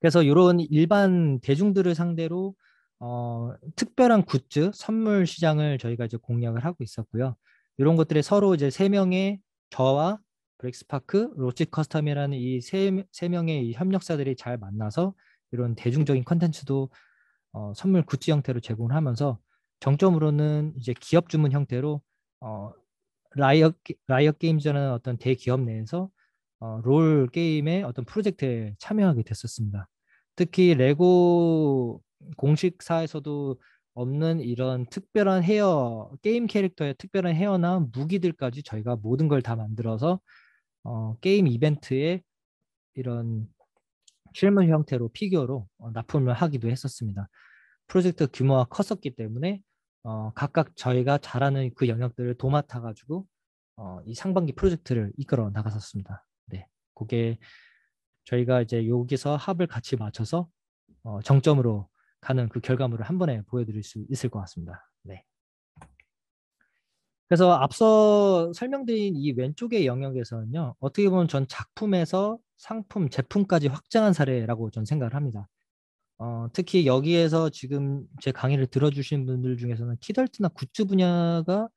그래서 이런 일반 대중들을 상대로 어, 특별한 굿즈 선물 시장을 저희가 이제 공략을 하고 있었고요. 이런 것들에 서로 이제 세 명의 저와 브렉스파크, 로직 커스텀이라는 이 세 명의 이 협력사들이 잘 만나서 이런 대중적인 컨텐츠도 어, 선물 굿즈 형태로 제공하면서 을 정점으로는 이제 기업 주문 형태로 어, 라이엇 라이엇 게임즈라는 어떤 대기업 내에서 어, 롤 게임의 어떤 프로젝트에 참여하게 됐었습니다. 특히 레고 공식사에서도 없는 이런 특별한 헤어 게임 캐릭터의 특별한 헤어나 무기들까지 저희가 모든 걸 다 만들어서 어, 게임 이벤트에 이런 실물 형태로 피규어로 어, 납품을 하기도 했었습니다. 프로젝트 규모가 컸었기 때문에 어, 각각 저희가 잘하는 그 영역들을 도맡아 가지고 어, 이 상반기 프로젝트를 이끌어 나갔었습니다. 그게 저희가 이제 여기서 합을 같이 맞춰서 어, 정점으로 가는 그 결과물을 한 번에 보여드릴 수 있을 것 같습니다. 네. 그래서 앞서 설명드린 이 왼쪽의 영역에서는요, 어떻게 보면 전 작품에서 상품, 제품까지 확장한 사례라고 전 생각을 합니다. 어, 특히 여기에서 지금 제 강의를 들어주신 분들 중에서는 키덜트나 굿즈 분야가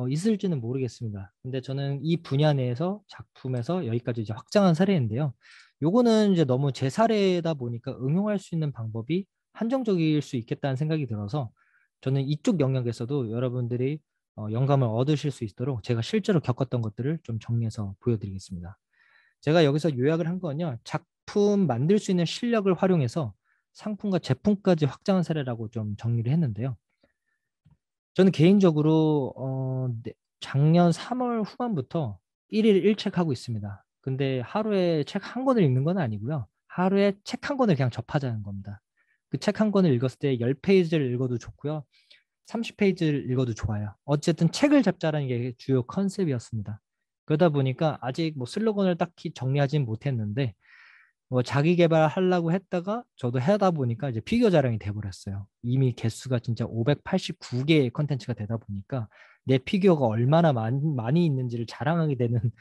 어, 있을지는 모르겠습니다. 근데 저는 이 분야 내에서 작품에서 여기까지 이제 확장한 사례인데요. 요거는 이제 너무 제 사례다 보니까 응용할 수 있는 방법이 한정적일 수 있겠다는 생각이 들어서 저는 이쪽 영역에서도 여러분들이 어, 영감을 얻으실 수 있도록 제가 실제로 겪었던 것들을 좀 정리해서 보여드리겠습니다. 제가 여기서 요약을 한 건요. 작품 만들 수 있는 실력을 활용해서 상품과 제품까지 확장한 사례라고 좀 정리를 했는데요. 저는 개인적으로 어, 네, 작년 3월 후반부터 1일 1책 하고 있습니다. 근데 하루에 책 한 권을 읽는 건 아니고요. 하루에 책 한 권을 그냥 접하자는 겁니다. 그 책 한 권을 읽었을 때 10페이지를 읽어도 좋고요. 30페이지를 읽어도 좋아요. 어쨌든 책을 잡자라는 게 주요 컨셉이었습니다. 그러다 보니까 아직 뭐 슬로건을 딱히 정리하진 못했는데 뭐 자기 개발하려고 했다가 저도 하다 보니까 이제 피규어 자랑이 돼버렸어요. 이미 개수가 진짜 589개의 컨텐츠가 되다 보니까 내 피규어가 얼마나 많, 많이 있는지를 자랑하게 되는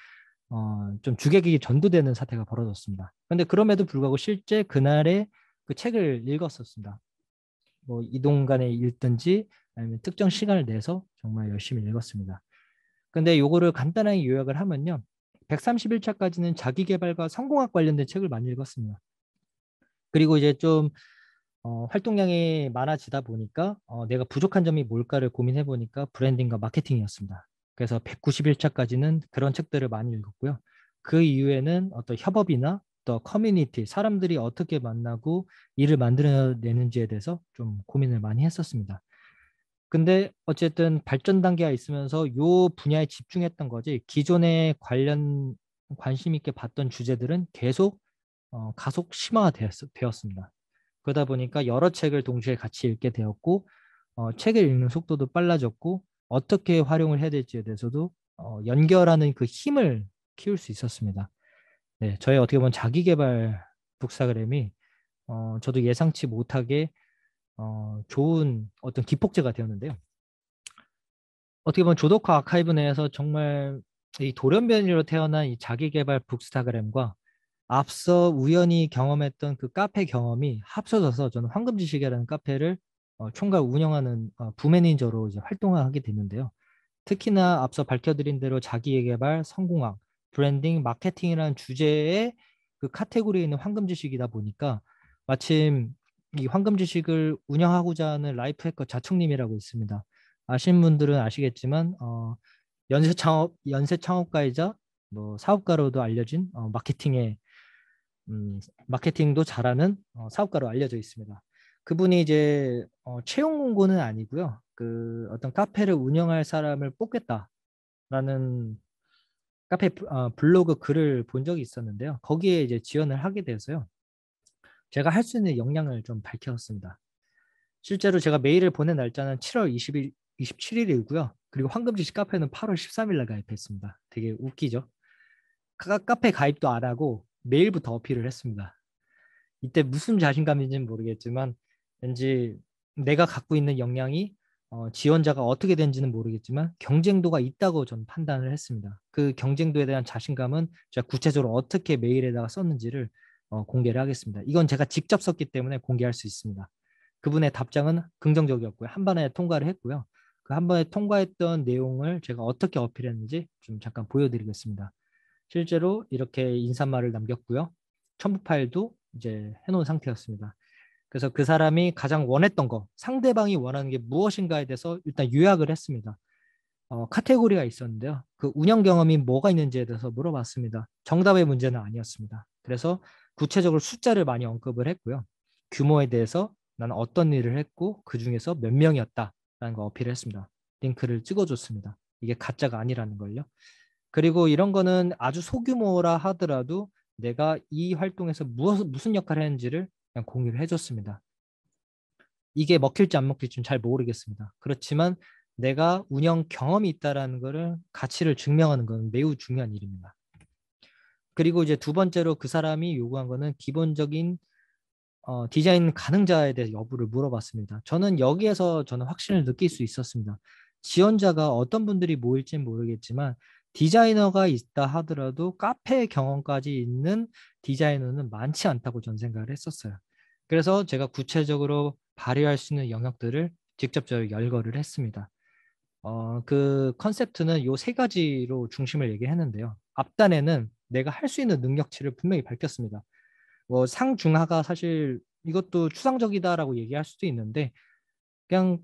어, 좀 주객에게 전도되는 사태가 벌어졌습니다. 그런데 그럼에도 불구하고 실제 그날에 그 책을 읽었었습니다. 뭐 이동간에 읽든지 아니면 특정 시간을 내서 정말 열심히 읽었습니다. 근데 요거를 간단하게 요약을 하면요. 131차까지는 자기 개발과 성공학 관련된 책을 많이 읽었습니다. 그리고 이제 좀 어, 활동량이 많아지다 보니까 어, 내가 부족한 점이 뭘까를 고민해 보니까 브랜딩과 마케팅이었습니다. 그래서 191차까지는 그런 책들을 많이 읽었고요. 그 이후에는 어떤 협업이나 또 커뮤니티, 사람들이 어떻게 만나고 일을 만들어내는지에 대해서 좀 고민을 많이 했었습니다. 근데 어쨌든 발전 단계가 있으면서 요 분야에 집중했던 거지 기존에 관련 관심 있게 봤던 주제들은 계속 어, 가속 심화가 되었, 습니다 그러다 보니까 여러 책을 동시에 같이 읽게 되었고 어, 책을 읽는 속도도 빨라졌고 어떻게 활용을 해야 될지에 대해서도 어, 연결하는 그 힘을 키울 수 있었습니다. 네, 저희 어떻게 보면 자기개발 북사그램이 어, 저도 예상치 못하게 어, 좋은 어떤 기폭제가 되었는데요. 어떻게 보면 조덕화 아카이브 내에서 정말 이 돌연변이로 태어난 이 자기개발 북스타그램과 앞서 우연히 경험했던 그 카페 경험이 합쳐져서 저는 황금지식이라는 카페를 어, 총괄 운영하는 어, 부매니저로 이제 활동하게 됐는데요. 특히나 앞서 밝혀드린 대로 자기개발, 성공학, 브랜딩, 마케팅이라는 주제의 그 카테고리에 있는 황금지식이다 보니까 마침 이 황금 주식을 운영하고자 하는 라이프해커 자충님이라고 있습니다. 아시는 분들은 아시겠지만 어, 연쇄 창업 연쇄 창업가이자 뭐 사업가로도 알려진 어, 마케팅에 음, 마케팅도 잘하는 어, 사업가로 알려져 있습니다. 그분이 이제 어, 채용 공고는 아니고요. 그 어떤 카페를 운영할 사람을 뽑겠다라는 카페 어, 블로그 글을 본 적이 있었는데요. 거기에 이제 지원을 하게 돼서요. 제가 할 수 있는 역량을 좀 밝혔습니다. 실제로 제가 메일을 보낸 날짜는 7월 20일, 27일이고요. 그리고 황금지식 카페는 8월 13일 날 가입했습니다. 되게 웃기죠? 카, 카페 가입도 안 하고 메일부터 어필을 했습니다. 이때 무슨 자신감인지는 모르겠지만 왠지 내가 갖고 있는 역량이 어, 지원자가 어떻게 된지는 모르겠지만 경쟁도가 있다고 전 판단을 했습니다. 그 경쟁도에 대한 자신감은 제가 구체적으로 어떻게 메일에다가 썼는지를 어, 공개를 하겠습니다. 이건 제가 직접 썼기 때문에 공개할 수 있습니다. 그분의 답장은 긍정적이었고요. 한 번에 통과를 했고요. 그 한 번에 통과했던 내용을 제가 어떻게 어필했는지 좀 잠깐 보여드리겠습니다. 실제로 이렇게 인사말을 남겼고요. 첨부 파일도 이제 해놓은 상태였습니다. 그래서 그 사람이 가장 원했던 거, 상대방이 원하는 게 무엇인가에 대해서 일단 요약을 했습니다. 어, 카테고리가 있었는데요. 그 운영 경험이 뭐가 있는지에 대해서 물어봤습니다. 정답의 문제는 아니었습니다. 그래서 구체적으로 숫자를 많이 언급을 했고요. 규모에 대해서 나는 어떤 일을 했고 그 중에서 몇 명이었다라는 거 어필을 했습니다. 링크를 찍어줬습니다. 이게 가짜가 아니라는 걸요. 그리고 이런 거는 아주 소규모라 하더라도 내가 이 활동에서 무엇, 무슨 역할을 했는지를 그냥 공유를 해줬습니다. 이게 먹힐지 안 먹힐지는 잘 모르겠습니다. 그렇지만 내가 운영 경험이 있다라는 거를 가치를 증명하는 건 매우 중요한 일입니다. 그리고 이제 두 번째로 그 사람이 요구한 거는 기본적인 어, 디자인 가능자에 대해 여부를 물어봤습니다. 저는 여기에서 저는 확신을 느낄 수 있었습니다. 지원자가 어떤 분들이 모일지는 모르겠지만 디자이너가 있다 하더라도 카페 경험까지 있는 디자이너는 많지 않다고 전 생각을 했었어요. 그래서 제가 구체적으로 발휘할 수 있는 영역들을 직접적으로 열거를 했습니다. 어, 그 컨셉트는 요 세 가지로 중심을 얘기했는데요. 앞단에는 내가 할 수 있는 능력치를 분명히 밝혔습니다. 뭐 상중하가 사실 이것도 추상적이다라고 얘기할 수도 있는데 그냥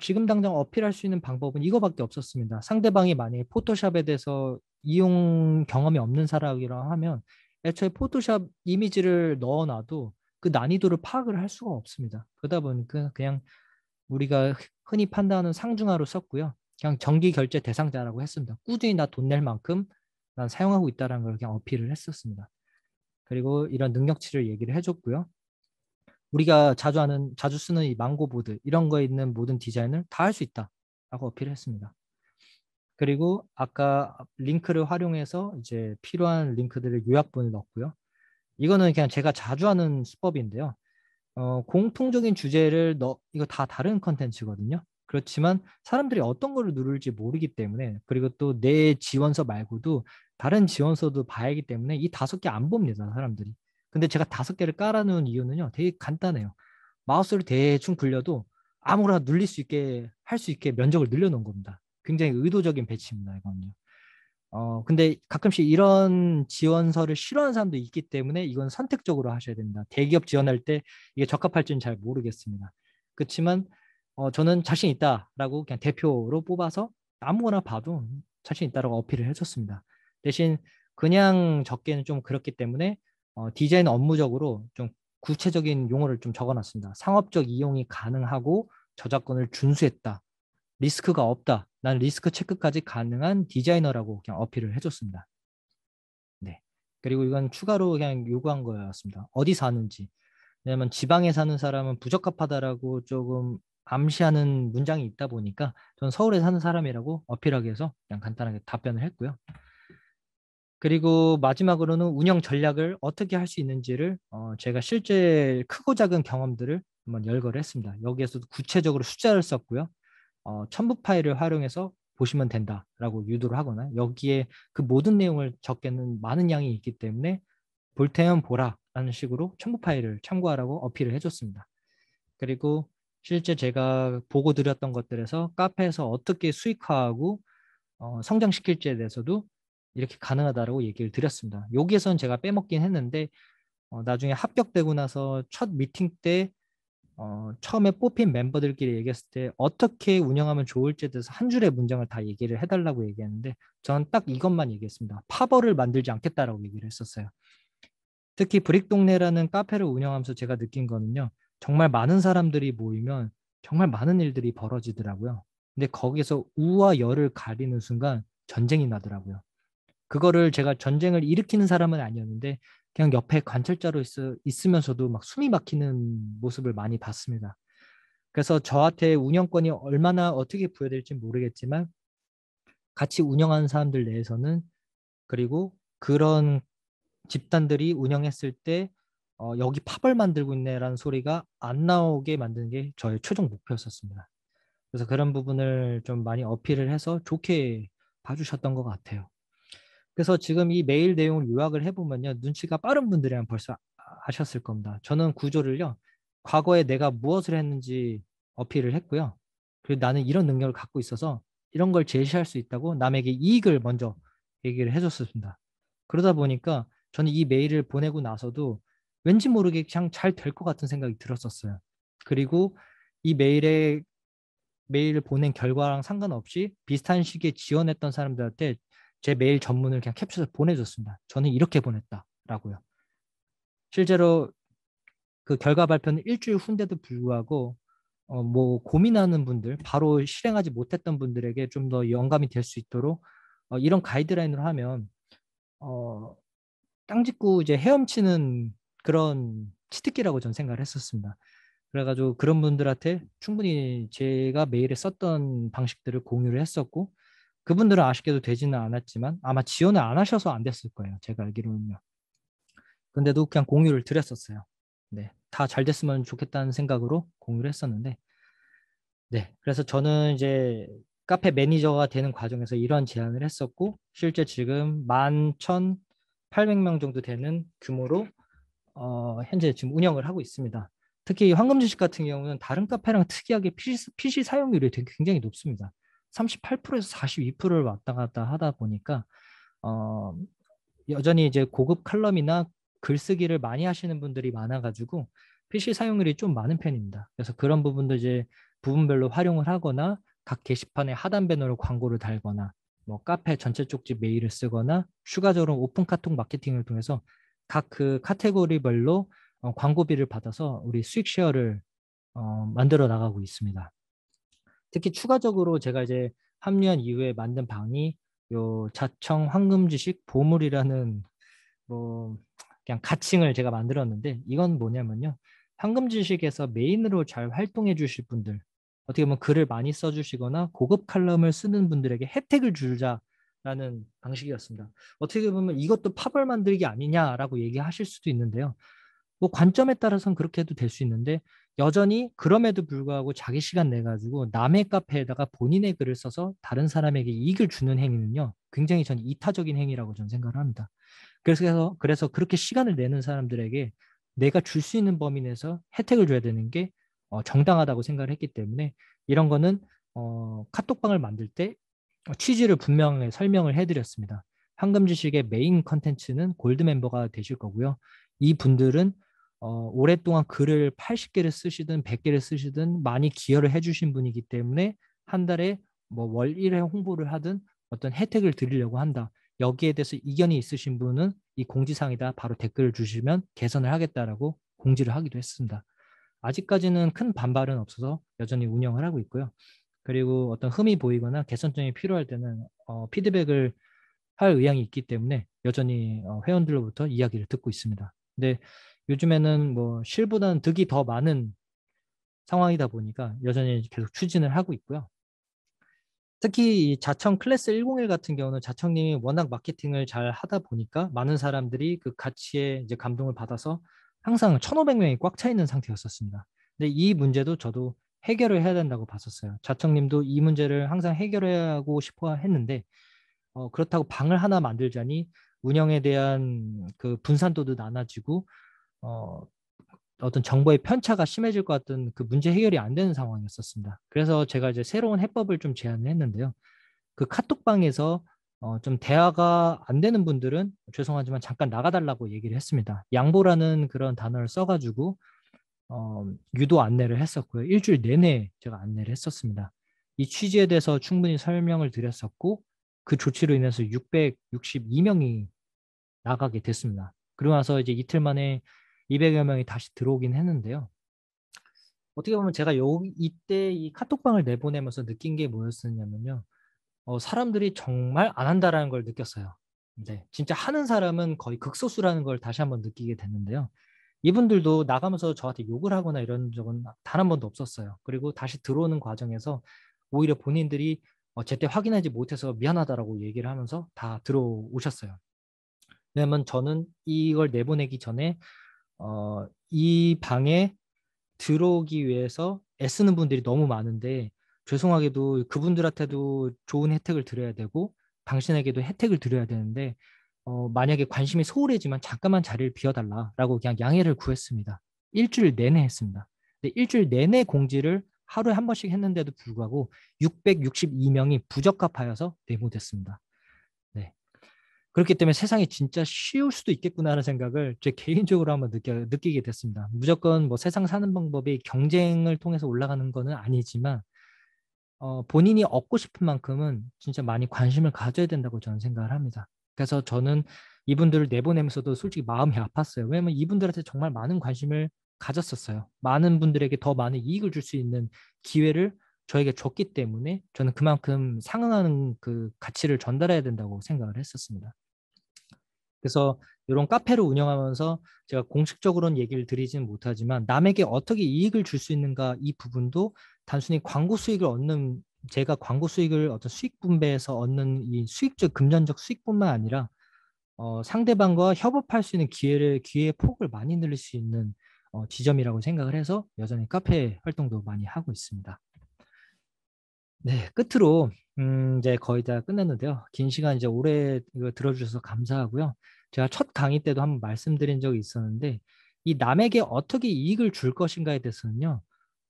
지금 당장 어필할 수 있는 방법은 이거밖에 없었습니다. 상대방이 만약에 포토샵에 대해서 이용 경험이 없는 사람이라 하면 애초에 포토샵 이미지를 넣어놔도 그 난이도를 파악을 할 수가 없습니다. 그러다 보니까 그냥 우리가 흔히 판단하는 상중하로 썼고요. 그냥 정기 결제 대상자라고 했습니다. 꾸준히 나 돈 낼 만큼 난 사용하고 있다라는 걸 그냥 어필을 했었습니다. 그리고 이런 능력치를 얘기를 해줬고요. 우리가 자주 하는 자주 쓰는 이 망고 보드 이런 거에 있는 모든 디자인을 다 할 수 있다라고 어필을 했습니다. 그리고 아까 링크를 활용해서 이제 필요한 링크들을 요약본을 넣었고요. 이거는 그냥 제가 자주 하는 수법인데요. 어, 공통적인 주제를 넣 이거 다 다른 컨텐츠거든요. 그렇지만 사람들이 어떤 거를 누를지 모르기 때문에 그리고 또 내 지원서 말고도 다른 지원서도 봐야기 하 때문에 이 다섯 개 안 봅니다 사람들이. 근데 제가 다섯 개를 깔아놓은 이유는요 되게 간단해요. 마우스를 대충 굴려도 아무거나 눌릴 수 있게 할 수 있게 면적을 늘려놓은 겁니다. 굉장히 의도적인 배치입니다 이거는요어 근데 가끔씩 이런 지원서를 싫어하는 사람도 있기 때문에 이건 선택적으로 하셔야 됩니다. 대기업 지원할 때 이게 적합할지는 잘 모르겠습니다. 그렇지만 어, 저는 자신 있다라고 그냥 대표로 뽑아서 아무거나 봐도 자신 있다라고 어필을 해줬습니다. 대신 그냥 적기는 좀 그렇기 때문에 어, 디자인 업무적으로 좀 구체적인 용어를 좀 적어놨습니다. 상업적 이용이 가능하고 저작권을 준수했다. 리스크가 없다. 난 리스크 체크까지 가능한 디자이너라고 그냥 어필을 해줬습니다. 네. 그리고 이건 추가로 그냥 요구한 거였습니다. 어디 사는지. 왜냐면 지방에 사는 사람은 부적합하다라고 조금 암시하는 문장이 있다 보니까 저는 서울에 사는 사람이라고 어필하기 위해서 그냥 간단하게 답변을 했고요. 그리고 마지막으로는 운영 전략을 어떻게 할 수 있는지를 어, 제가 실제 크고 작은 경험들을 한번 열거를 했습니다. 여기에서도 구체적으로 숫자를 썼고요. 어, 첨부 파일을 활용해서 보시면 된다라고 유도를 하거나 여기에 그 모든 내용을 적게는 많은 양이 있기 때문에 볼 테면 보라라는 식으로 첨부 파일을 참고하라고 어필을 해줬습니다. 그리고 실제 제가 보고 드렸던 것들에서 카페에서 어떻게 수익화하고 어, 성장시킬지에 대해서도 이렇게 가능하다라고 얘기를 드렸습니다. 여기에선 제가 빼먹긴 했는데 어, 나중에 합격되고 나서 첫 미팅 때 어, 처음에 뽑힌 멤버들끼리 얘기했을 때 어떻게 운영하면 좋을지에 대해서 한 줄의 문장을 다 얘기를 해달라고 얘기했는데 저는 딱 이것만 얘기했습니다. 파벌을 만들지 않겠다라고 얘기를 했었어요. 특히 브릭 동네라는 카페를 운영하면서 제가 느낀 거는요. 정말 많은 사람들이 모이면 정말 많은 일들이 벌어지더라고요. 근데 거기서 우와 열을 가리는 순간 전쟁이 나더라고요. 그거를 제가 전쟁을 일으키는 사람은 아니었는데 그냥 옆에 관찰자로 있, 으면서도막 숨이 막히는 모습을 많이 봤습니다. 그래서 저한테 운영권이 얼마나 어떻게 부여될지 모르겠지만 같이 운영하는 사람들 내에서는 그리고 그런 집단들이 운영했을 때 어, 여기 팝을 만들고 있네라는 소리가 안 나오게 만드는 게 저의 최종 목표였었습니다. 그래서 그런 부분을 좀 많이 어필을 해서 좋게 봐주셨던 것 같아요. 그래서 지금 이 메일 내용을 요약을 해보면요. 눈치가 빠른 분들이랑 벌써 아셨을 겁니다. 저는 구조를요. 과거에 내가 무엇을 했는지 어필을 했고요. 그리고 나는 이런 능력을 갖고 있어서 이런 걸 제시할 수 있다고 남에게 이익을 먼저 얘기를 해줬습니다. 그러다 보니까 저는 이 메일을 보내고 나서도 왠지 모르게 그냥 잘 될 것 같은 생각이 들었었어요. 그리고 이 메일에 메일을 보낸 결과랑 상관없이 비슷한 시기에 지원했던 사람들한테 제 메일 전문을 그냥 캡쳐해서 보내줬습니다. 저는 이렇게 보냈다라고요. 실제로 그 결과 발표는 일주일 후인데도 불구하고 어, 뭐 고민하는 분들, 바로 실행하지 못했던 분들에게 좀 더 영감이 될 수 있도록 어, 이런 가이드라인으로 하면 어, 땅 짓고 이제 헤엄치는 그런 치트키라고 전 생각을 했었습니다. 그래가지고 그런 분들한테 충분히 제가 메일에 썼던 방식들을 공유를 했었고 그분들은 아쉽게도 되지는 않았지만 아마 지원을 안 하셔서 안 됐을 거예요. 제가 알기로는요. 근데도 그냥 공유를 드렸었어요. 네. 다 잘 됐으면 좋겠다는 생각으로 공유를 했었는데 네. 그래서 저는 이제 카페 매니저가 되는 과정에서 이런 제안을 했었고 실제 지금 11,800명 정도 되는 규모로 어, 현재 지금 운영을 하고 있습니다. 특히 황금주식 같은 경우는 다른 카페랑 특이하게 PC, PC 사용률이 되게 굉장히 높습니다. 38%에서 42%를 왔다 갔다 하다 보니까 어, 여전히 이제 고급 칼럼이나 글쓰기를 많이 하시는 분들이 많아가지고 PC 사용률이 좀 많은 편입니다. 그래서 그런 부분도 이제 부분별로 활용을 하거나 각 게시판에 하단 배너로 광고를 달거나 뭐 카페 전체 쪽지 메일을 쓰거나 추가적으로 오픈 카톡 마케팅을 통해서 각 그 카테고리별로 어, 광고비를 받아서 우리 수익 쉐어를 어, 만들어 나가고 있습니다. 특히 추가적으로 제가 이제 합류한 이후에 만든 방이 요 자청 황금지식 보물이라는 뭐 그냥 가칭을 제가 만들었는데 이건 뭐냐면요 황금지식에서 메인으로 잘 활동해 주실 분들 어떻게 보면 글을 많이 써주시거나 고급 칼럼을 쓰는 분들에게 혜택을 주자라는 방식이었습니다. 어떻게 보면 이것도 팝을 만들기 아니냐라고 얘기하실 수도 있는데요. 뭐 관점에 따라서는 그렇게 해도 될 수 있는데 여전히 그럼에도 불구하고 자기 시간 내 가지고 남의 카페에다가 본인의 글을 써서 다른 사람에게 이익을 주는 행위는요 굉장히 전 이타적인 행위라고 저는 생각을 합니다. 그래서 그래서 그렇게 시간을 내는 사람들에게 내가 줄 수 있는 범위 내에서 혜택을 줘야 되는 게 어, 정당하다고 생각을 했기 때문에 이런 거는 어, 카톡방을 만들 때 어, 취지를 분명히 설명을 해드렸습니다. 황금 지식의 메인 컨텐츠는 골드 멤버가 되실 거고요. 이 분들은 어, 오랫동안 글을 80개를 쓰시든 100개를 쓰시든 많이 기여를 해주신 분이기 때문에 한 달에 뭐 월일회 홍보를 하든 어떤 혜택을 드리려고 한다. 여기에 대해서 이견이 있으신 분은 이 공지사항이다. 바로 댓글을 주시면 개선을 하겠다라고 공지를 하기도 했습니다. 아직까지는 큰 반발은 없어서 여전히 운영을 하고 있고요. 그리고 어떤 흠이 보이거나 개선점이 필요할 때는 어, 피드백을 할 의향이 있기 때문에 여전히 어, 회원들로부터 이야기를 듣고 있습니다. 근데 요즘에는 뭐 실보다는 득이 더 많은 상황이다 보니까 여전히 계속 추진을 하고 있고요. 특히 이 자청 클래스 101 같은 경우는 자청님이 워낙 마케팅을 잘 하다 보니까 많은 사람들이 그 가치에 이제 감동을 받아서 항상 1,500명이 꽉 차 있는 상태였었습니다. 근데 이 문제도 저도 해결을 해야 된다고 봤었어요. 자청님도 이 문제를 항상 해결해야 하고 싶어 했는데 어, 그렇다고 방을 하나 만들자니 운영에 대한 그 분산도도 나눠지고 어, 어떤 정보의 편차가 심해질 것 같은 그 문제 해결이 안 되는 상황이었었습니다. 그래서 제가 이제 새로운 해법을 좀 제안을 했는데요. 그 카톡방에서 어, 좀 대화가 안 되는 분들은 죄송하지만 잠깐 나가달라고 얘기를 했습니다. 양보라는 그런 단어를 써가지고 어, 유도 안내를 했었고요. 일주일 내내 제가 안내를 했었습니다. 이 취지에 대해서 충분히 설명을 드렸었고 그 조치로 인해서 662명이 나가게 됐습니다. 그러고 나서 이제 이틀 만에 200여 명이 다시 들어오긴 했는데요. 어떻게 보면 제가 요 이때 이 카톡방을 내보내면서 느낀 게 뭐였었냐면요. 어, 사람들이 정말 안 한다라는 걸 느꼈어요. 네, 진짜 하는 사람은 거의 극소수라는 걸 다시 한번 느끼게 됐는데요. 이분들도 나가면서 저한테 욕을 하거나 이런 적은 단 한 번도 없었어요. 그리고 다시 들어오는 과정에서 오히려 본인들이 어, 제때 확인하지 못해서 미안하다라고 얘기를 하면서 다 들어오셨어요. 왜냐면 저는 이걸 내보내기 전에 어, 이 방에 들어오기 위해서 애쓰는 분들이 너무 많은데 죄송하게도 그분들한테도 좋은 혜택을 드려야 되고 당신에게도 혜택을 드려야 되는데 어, 만약에 관심이 소홀해지만 잠깐만 자리를 비워달라라고 그냥 양해를 구했습니다. 일주일 내내 했습니다. 근데 일주일 내내 공지를 하루에 한 번씩 했는데도 불구하고 662명이 부적합하여서 내모됐습니다. 그렇기 때문에 세상이 진짜 쉬울 수도 있겠구나라는 생각을 제 개인적으로 한번 느껴, 느끼게 됐습니다. 무조건 뭐 세상 사는 방법이 경쟁을 통해서 올라가는 거는 아니지만 어, 본인이 얻고 싶은 만큼은 진짜 많이 관심을 가져야 된다고 저는 생각을 합니다. 그래서 저는 이분들을 내보내면서도 솔직히 마음이 아팠어요. 왜냐면 이분들한테 정말 많은 관심을 가졌었어요. 많은 분들에게 더 많은 이익을 줄 수 있는 기회를 저에게 줬기 때문에 저는 그만큼 상응하는 그 가치를 전달해야 된다고 생각을 했었습니다. 그래서 이런 카페를 운영하면서 제가 공식적으로는 얘기를 드리지는 못하지만 남에게 어떻게 이익을 줄 수 있는가 이 부분도 단순히 광고 수익을 얻는 제가 광고 수익을 어떤 수익 분배에서 얻는 이 수익적 금전적 수익뿐만 아니라 어, 상대방과 협업할 수 있는 기회를 기회의 폭을 많이 늘릴 수 있는 어, 지점이라고 생각을 해서 여전히 카페 활동도 많이 하고 있습니다. 네, 끝으로 음, 이제 거의 다끝냈는데요긴 시간 이제 오래 이거 들어주셔서 감사하고요. 제가 첫 강의 때도 한번 말씀드린 적이 있었는데 이 남에게 어떻게 이익을 줄 것인가에 대해서는요.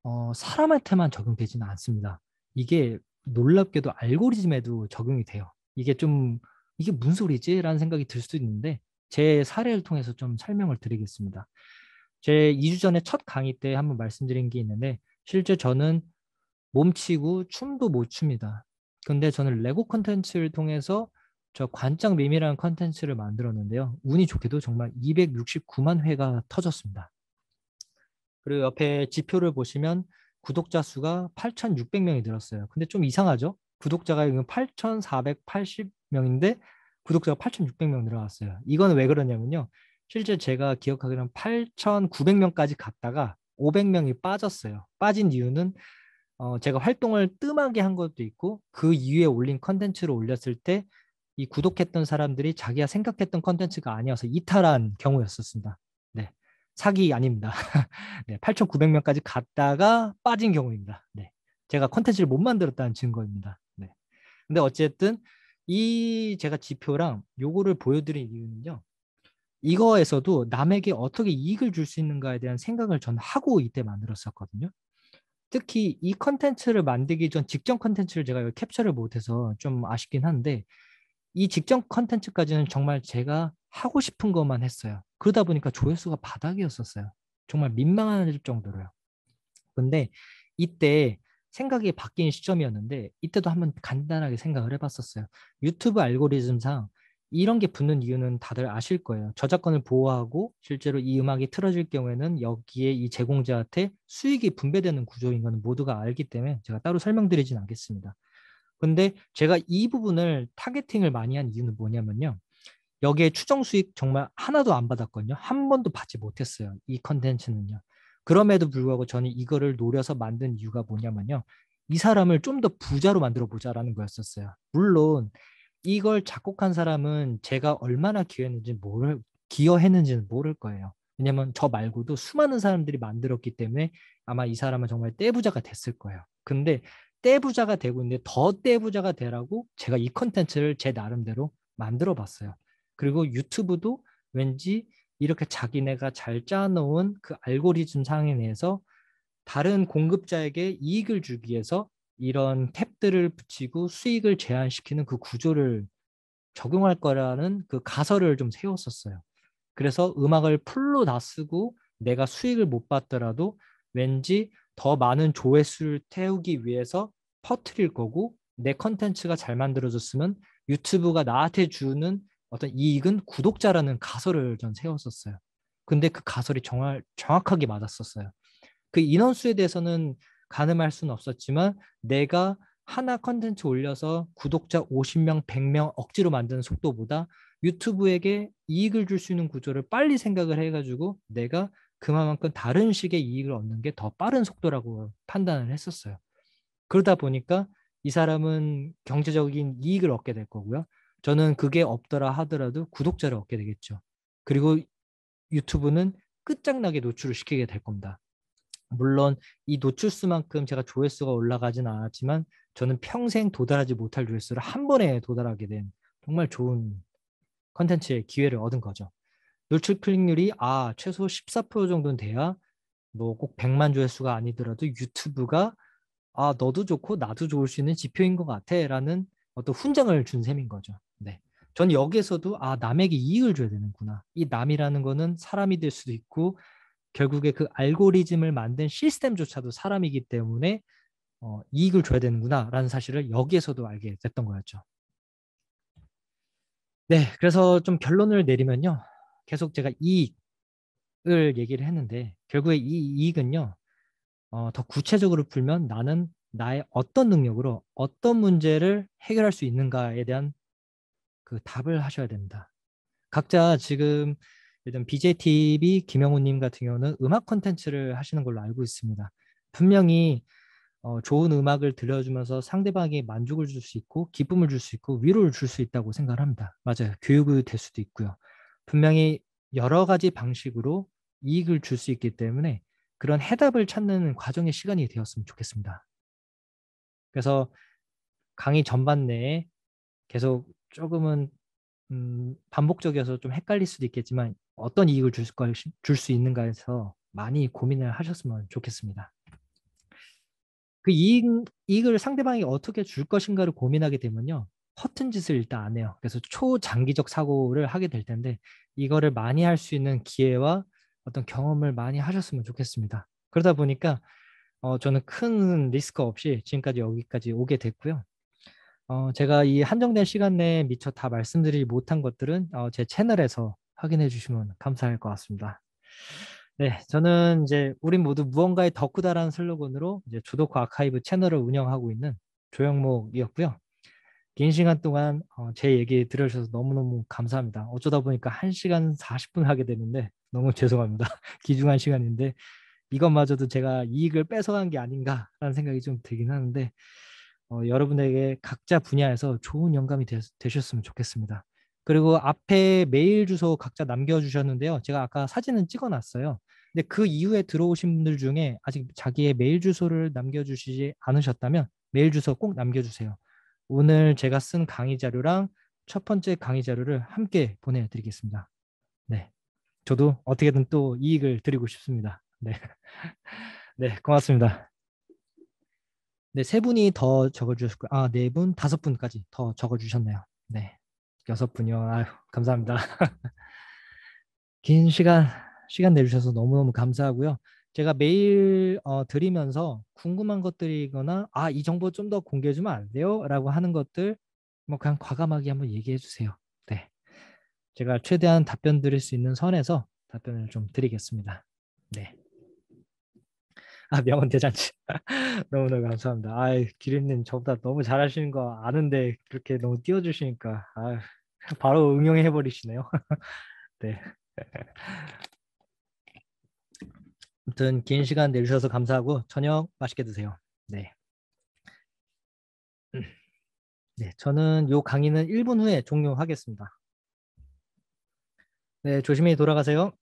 어, 사람한테만 적용되지는 않습니다. 이게 놀랍게도 알고리즘에도 적용이 돼요. 이게 좀 이게 무슨 소리지? 라는 생각이 들 수도 있는데 제 사례를 통해서 좀 설명을 드리겠습니다. 제 2주 전에 첫 강의 때 한번 말씀드린 게 있는데 실제 저는 몸치고 춤도 못 춥니다. 근데 저는 레고 컨텐츠를 통해서 저 관짝 밈이라는 컨텐츠를 만들었는데요. 운이 좋게도 정말 269만 회가 터졌습니다. 그리고 옆에 지표를 보시면 구독자 수가 8,600명이 늘었어요. 근데 좀 이상하죠? 구독자가 8,480명인데 구독자가 8,600명 늘어났어요. 이건 왜 그러냐면요. 실제 제가 기억하기로는 8,900명까지 갔다가 500명이 빠졌어요. 빠진 이유는 어, 제가 활동을 뜸하게 한 것도 있고 그 이후에 올린 컨텐츠를 올렸을 때 이 구독했던 사람들이 자기가 생각했던 컨텐츠가 아니어서 이탈한 경우였었습니다. 네. 사기 아닙니다. 네, 8,900명까지 갔다가 빠진 경우입니다. 네. 제가 컨텐츠를 못 만들었다는 증거입니다. 네. 근데 어쨌든 이 제가 지표랑 요거를 보여드린 이유는요. 이거에서도 남에게 어떻게 이익을 줄 수 있는가에 대한 생각을 전 하고 이때 만들었었거든요. 특히 이 컨텐츠를 만들기 전 직전 컨텐츠를 제가 캡처를 못해서 좀 아쉽긴 한데 이 직전 컨텐츠까지는 정말 제가 하고 싶은 것만 했어요. 그러다 보니까 조회수가 바닥이었었어요. 정말 민망할 정도로요. 근데 이때 생각이 바뀐 시점이었는데 이때도 한번 간단하게 생각을 해봤었어요. 유튜브 알고리즘상 이런 게 붙는 이유는 다들 아실 거예요. 저작권을 보호하고 실제로 이 음악이 틀어질 경우에는 여기에 이 제공자한테 수익이 분배되는 구조인 건 모두가 알기 때문에 제가 따로 설명드리진 않겠습니다. 근데 제가 이 부분을 타겟팅을 많이 한 이유는 뭐냐면요. 여기에 추정 수익 정말 하나도 안 받았거든요. 한 번도 받지 못했어요. 이 컨텐츠는요. 그럼에도 불구하고 저는 이거를 노려서 만든 이유가 뭐냐면요. 이 사람을 좀 더 부자로 만들어 보자라는 거였었어요. 물론 이걸 작곡한 사람은 제가 얼마나 기여했는지 모를 기여했는지는 모를 거예요. 왜냐면 저 말고도 수많은 사람들이 만들었기 때문에 아마 이 사람은 정말 떼부자가 됐을 거예요. 근데 떼부자가 되고 있는데 더 떼부자가 되라고 제가 이 컨텐츠를 제 나름대로 만들어 봤어요. 그리고 유튜브도 왠지 이렇게 자기네가 잘 짜놓은 그 알고리즘 상에 의서 다른 공급자에게 이익을 주기 위해서 이런 탭들을 붙이고 수익을 제한시키는 그 구조를 적용할 거라는 그 가설을 좀 세웠었어요. 그래서 음악을 풀로 다 쓰고 내가 수익을 못 받더라도 왠지 더 많은 조회수를 태우기 위해서 퍼트릴 거고 내 컨텐츠가 잘 만들어졌으면 유튜브가 나한테 주는 어떤 이익은 구독자라는 가설을 전 세웠었어요. 근데 그 가설이 정말 정확하게 맞았었어요. 그 인원수에 대해서는 가늠할 수는 없었지만 내가 하나 컨텐츠 올려서 구독자 50명, 100명 억지로 만드는 속도보다 유튜브에게 이익을 줄 수 있는 구조를 빨리 생각을 해가지고 내가 그만큼 다른 식의 이익을 얻는 게 더 빠른 속도라고 판단을 했었어요. 그러다 보니까 이 사람은 경제적인 이익을 얻게 될 거고요. 저는 그게 없더라 하더라도 구독자를 얻게 되겠죠. 그리고 유튜브는 끝장나게 노출을 시키게 될 겁니다. 물론 이 노출수만큼 제가 조회수가 올라가진 않았지만 저는 평생 도달하지 못할 조회수를 한 번에 도달하게 된 정말 좋은 컨텐츠의 기회를 얻은 거죠. 노출 클릭률이 아 최소 14% 정도는 돼야 뭐 꼭 100만 조회수가 아니더라도 유튜브가 아 너도 좋고 나도 좋을 수 있는 지표인 것 같아라는 어떤 훈장을 준 셈인 거죠. 네. 전 여기에서도 아 남에게 이익을 줘야 되는구나. 이 남이라는 거는 사람이 될 수도 있고 결국에 그 알고리즘을 만든 시스템조차도 사람이기 때문에 어, 이익을 줘야 되는구나라는 사실을 여기에서도 알게 됐던 거였죠. 네, 그래서 좀 결론을 내리면요. 계속 제가 이익을 얘기를 했는데 결국에 이 이익은요. 어, 더 구체적으로 풀면 나는 나의 어떤 능력으로 어떤 문제를 해결할 수 있는가에 대한 그 답을 하셔야 됩니다. 각자 지금 일단 BJTV 김영훈님 같은 경우는 음악 콘텐츠를 하시는 걸로 알고 있습니다. 분명히 어, 좋은 음악을 들려주면서 상대방이 만족을 줄 수 있고 기쁨을 줄 수 있고 위로를 줄 수 있다고 생각 합니다. 맞아요. 교육이 될 수도 있고요. 분명히 여러 가지 방식으로 이익을 줄 수 있기 때문에 그런 해답을 찾는 과정의 시간이 되었으면 좋겠습니다. 그래서 강의 전반 내에 계속 조금은 음, 반복적이어서 좀 헷갈릴 수도 있겠지만 어떤 이익을 줄 수 있는가 해서 많이 고민을 하셨으면 좋겠습니다. 그 이익, 이익을 상대방이 어떻게 줄 것인가를 고민하게 되면요. 허튼 짓을 일단 안 해요. 그래서 초장기적 사고를 하게 될 텐데 이거를 많이 할 수 있는 기회와 어떤 경험을 많이 하셨으면 좋겠습니다. 그러다 보니까 어, 저는 큰 리스크 없이 지금까지 여기까지 오게 됐고요. 어, 제가 이 한정된 시간 내에 미처 다 말씀드리지 못한 것들은 어, 제 채널에서 확인해 주시면 감사할 것 같습니다. 네, 저는 이제 우리 모두 무언가의 덕후다라는 슬로건으로 이제 주독화 아카이브 채널을 운영하고 있는 조영목이었고요. 긴 시간 동안 어, 제 얘기 들어주셔서 너무너무 감사합니다. 어쩌다 보니까 1시간 40분 하게 되는데 너무 죄송합니다. 귀중한 시간인데 이것마저도 제가 이익을 뺏어간 게 아닌가라는 생각이 좀 들긴 하는데 어, 여러분에게 각자 분야에서 좋은 영감이 되, 셨으면 좋겠습니다. 그리고 앞에 메일 주소 각자 남겨주셨는데요. 제가 아까 사진은 찍어놨어요. 근데 그 이후에 들어오신 분들 중에 아직 자기의 메일 주소를 남겨주시지 않으셨다면 메일 주소 꼭 남겨주세요. 오늘 제가 쓴 강의 자료랑 첫 번째 강의 자료를 함께 보내드리겠습니다. 네, 저도 어떻게든 또 이익을 드리고 싶습니다. 네, 네 고맙습니다. 네, 세 분이 더 적어주셨고요. 아, 네 분, 다섯 분까지 더 적어주셨네요. 네, 여섯 분이요. 아유, 감사합니다. 긴 시간 시간 내주셔서 너무너무 감사하고요. 제가 매일 어, 드리면서 궁금한 것들이거나 아, 이 정보 좀 더 공개해 주면 안 돼요? 라고 하는 것들 뭐 그냥 과감하게 한번 얘기해 주세요. 네. 제가 최대한 답변 드릴 수 있는 선에서 답변을 좀 드리겠습니다. 네. 아, 명언 대잔치. 너무너무 감사합니다. 아, 기림님 저보다 너무 잘하시는 거 아는데 그렇게 너무 띄워주시니까 아, 바로 응용해 버리시네요. 네. 아무튼 긴 시간 내주셔서 감사하고 저녁 맛있게 드세요. 네. 음. 네, 저는 요 강의는 1분 후에 종료하겠습니다. 네, 조심히 돌아가세요.